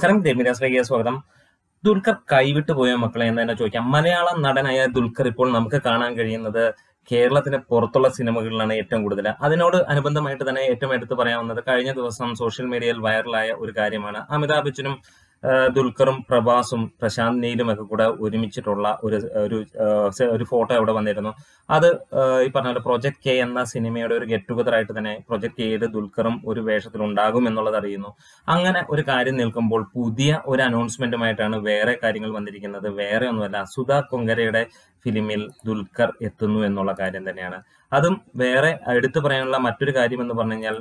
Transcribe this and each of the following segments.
നമസ്കാരം ദേവിദാസിലേക്ക് സ്വാഗതം ദുൽഖർ പോയ മക്കളെ എന്ന് തന്നെ ചോദിക്കാം മലയാള നടനായ ദുൽഖർ ഇപ്പോൾ നമുക്ക് കാണാൻ കഴിയുന്നത് കേരളത്തിന് പുറത്തുള്ള സിനിമകളിലാണ് ഏറ്റവും കൂടുതൽ അതിനോട് അനുബന്ധമായിട്ട് തന്നെ ഏറ്റവും എടുത്ത് പറയാവുന്നത് കഴിഞ്ഞ ദിവസം സോഷ്യൽ മീഡിയയിൽ വൈറലായ ഒരു കാര്യമാണ് അമിതാഭ് ബച്ചനും ദുൽഖറും പ്രഭാസും പ്രശാന്ത് നീലും ഒക്കെ കൂടെ ഒരുമിച്ചിട്ടുള്ള ഒരു ഒരു ഫോട്ടോ അവിടെ വന്നിരുന്നു അത് ഈ പറഞ്ഞ പോലെ പ്രൊജക്ട് കെ എന്ന സിനിമയുടെ ഒരു ഗെറ്റ് ടുഗദർ ആയിട്ട് തന്നെ പ്രൊജക്ട് കെയില് ദുൽഖറും ഒരു വേഷത്തിൽ ഉണ്ടാകും എന്നുള്ളത് അറിയുന്നു അങ്ങനെ ഒരു കാര്യം നിൽക്കുമ്പോൾ പുതിയ ഒരു അനൗൺസ്മെന്റുമായിട്ടാണ് വേറെ കാര്യങ്ങൾ വന്നിരിക്കുന്നത് വേറെ ഒന്നുമല്ല സുധ കൊങ്കരയുടെ ഫിലിമിൽ ദുൽഖർ എത്തുന്നു എന്നുള്ള കാര്യം തന്നെയാണ് അതും വേറെ എടുത്തു പറയാനുള്ള മറ്റൊരു കാര്യം എന്ന് പറഞ്ഞു കഴിഞ്ഞാൽ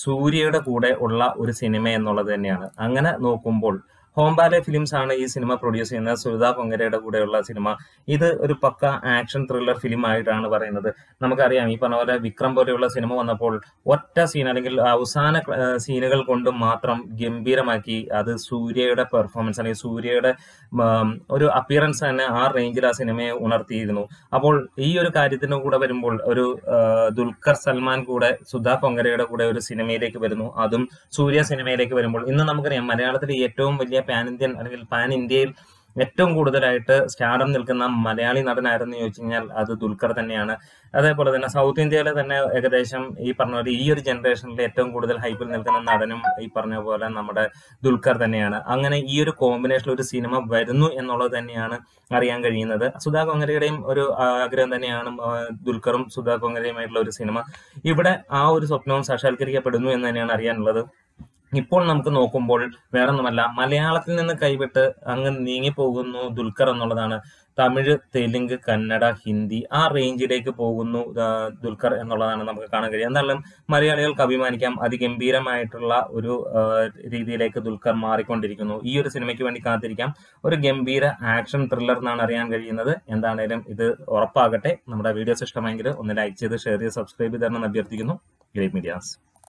സൂര്യയുടെ കൂടെ ഉള്ള ഒരു സിനിമ എന്നുള്ളത് തന്നെയാണ് അങ്ങനെ നോക്കുമ്പോൾ ഹോംബാലെ ഫിലിംസ് ആണ് ഈ സിനിമ പ്രൊഡ്യൂസ് ചെയ്യുന്നത് സുരിത കൊങ്കരയുടെ കൂടെയുള്ള സിനിമ ഇത് ഒരു പക്ക ആക്ഷൻ ത്രില്ലർ ഫിലിം ആയിട്ടാണ് പറയുന്നത് നമുക്കറിയാം ഈ പറഞ്ഞ പോലെ വിക്രം പോലെയുള്ള സിനിമ വന്നപ്പോൾ ഒറ്റ സീൻ അല്ലെങ്കിൽ അവസാന സീനുകൾ കൊണ്ട് മാത്രം ഗംഭീരമാക്കി അത് സൂര്യയുടെ പെർഫോമൻസ് അല്ലെങ്കിൽ സൂര്യയുടെ ഒരു അപ്പിയറൻസ് തന്നെ ആ റേഞ്ചിൽ ആ സിനിമയെ ഉണർത്തിയിരുന്നു അപ്പോൾ ഈ ഒരു കാര്യത്തിന് കൂടെ വരുമ്പോൾ ഒരു ദുൽഖർ സൽമാൻ കൂടെ സുധ കൊങ്കരയുടെ കൂടെ ഒരു സിനിമയിലേക്ക് വരുന്നു അതും സൂര്യ സിനിമയിലേക്ക് വരുമ്പോൾ ഇന്ന് നമുക്കറിയാം മലയാളത്തിലെ ഏറ്റവും വലിയ പാൻ ഇന്ത്യൻ അല്ലെങ്കിൽ പാൻ ഇന്ത്യയിൽ ഏറ്റവും കൂടുതലായിട്ട് സ്റ്റാറും നിൽക്കുന്ന മലയാളി നടനായിരുന്നു ചോദിച്ചു കഴിഞ്ഞാൽ അത് ദുൽഖർ തന്നെയാണ് അതേപോലെ തന്നെ സൗത്ത് ഇന്ത്യയിലെ തന്നെ ഏകദേശം ഈ പറഞ്ഞ പോലെ ഈ ഒരു ജനറേഷനിലെ ഏറ്റവും കൂടുതൽ ഹൈപ്പിൽ നിൽക്കുന്ന നടനും ഈ പറഞ്ഞ പോലെ നമ്മുടെ ദുൽഖർ തന്നെയാണ് അങ്ങനെ ഈ ഒരു കോമ്പിനേഷൻ ഒരു സിനിമ വരുന്നു എന്നുള്ളത് തന്നെയാണ് അറിയാൻ കഴിയുന്നത് സുധാ കൊങ്കരയുടെയും ഒരു ആഗ്രഹം തന്നെയാണ് ദുൽഖറും സുധാ കൊങ്കരയുമായിട്ടുള്ള ഒരു സിനിമ ഇവിടെ ആ ഒരു സ്വപ്നവും സാക്ഷാത്കരിക്കപ്പെടുന്നു എന്ന് തന്നെയാണ് അറിയാനുള്ളത് ഇപ്പോൾ നമുക്ക് നോക്കുമ്പോൾ വേറൊന്നുമല്ല മലയാളത്തിൽ നിന്ന് കൈവിട്ട് അങ്ങ് നീങ്ങിപ്പോകുന്നു ദുൽഖർ എന്നുള്ളതാണ് തമിഴ് തെലുങ്ക് കന്നഡ ഹിന്ദി ആ റേഞ്ചിലേക്ക് പോകുന്നു ദുൽഖർ എന്നുള്ളതാണ് നമുക്ക് കാണാൻ കഴിയുക എന്നാലും മലയാളികൾക്ക് അഭിമാനിക്കാം അതിഗംഭീരമായിട്ടുള്ള ഒരു രീതിയിലേക്ക് ദുൽഖർ മാറിക്കൊണ്ടിരിക്കുന്നു ഈ ഒരു സിനിമയ്ക്ക് വേണ്ടി കാത്തിരിക്കാം ഒരു ഗംഭീര ആക്ഷൻ ത്രില്ലർ എന്നാണ് അറിയാൻ കഴിയുന്നത് എന്താണേലും ഇത് ഉറപ്പാകട്ടെ നമ്മുടെ വീഡിയോസ് ഇഷ്ടമെങ്കിൽ ഒന്ന് ലൈക്ക് ചെയ്ത് ഷെയർ ചെയ്ത് സബ്സ്ക്രൈബ് ചെയ്തരണം എന്ന് അഭ്യർത്ഥിക്കുന്നു ഗ്രേറ്റ് മീഡിയാസ്